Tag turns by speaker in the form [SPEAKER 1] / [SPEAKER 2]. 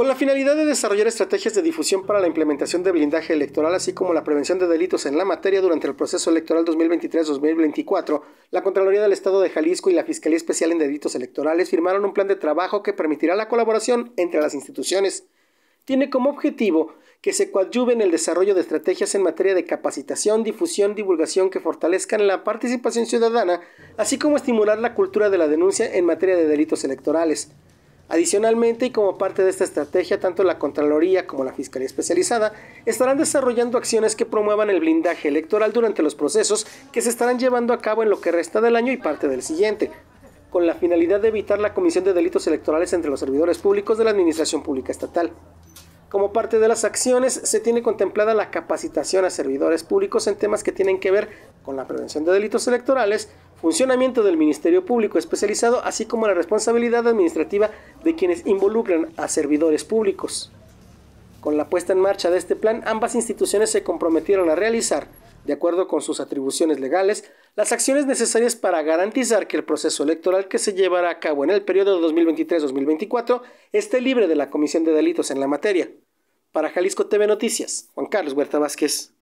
[SPEAKER 1] Con la finalidad de desarrollar estrategias de difusión para la implementación de blindaje electoral, así como la prevención de delitos en la materia durante el proceso electoral 2023-2024, la Contraloría del Estado de Jalisco y la Fiscalía Especial en Delitos Electorales firmaron un plan de trabajo que permitirá la colaboración entre las instituciones. Tiene como objetivo que se coadyuven el desarrollo de estrategias en materia de capacitación, difusión, divulgación que fortalezcan la participación ciudadana, así como estimular la cultura de la denuncia en materia de delitos electorales. Adicionalmente, y como parte de esta estrategia, tanto la Contraloría como la Fiscalía Especializada estarán desarrollando acciones que promuevan el blindaje electoral durante los procesos que se estarán llevando a cabo en lo que resta del año y parte del siguiente, con la finalidad de evitar la comisión de delitos electorales entre los servidores públicos de la Administración Pública Estatal. Como parte de las acciones, se tiene contemplada la capacitación a servidores públicos en temas que tienen que ver con la prevención de delitos electorales, funcionamiento del Ministerio Público Especializado, así como la responsabilidad administrativa de quienes involucran a servidores públicos. Con la puesta en marcha de este plan, ambas instituciones se comprometieron a realizar, de acuerdo con sus atribuciones legales, las acciones necesarias para garantizar que el proceso electoral que se llevará a cabo en el periodo 2023-2024 esté libre de la Comisión de Delitos en la materia. Para Jalisco TV Noticias, Juan Carlos Huerta Vázquez.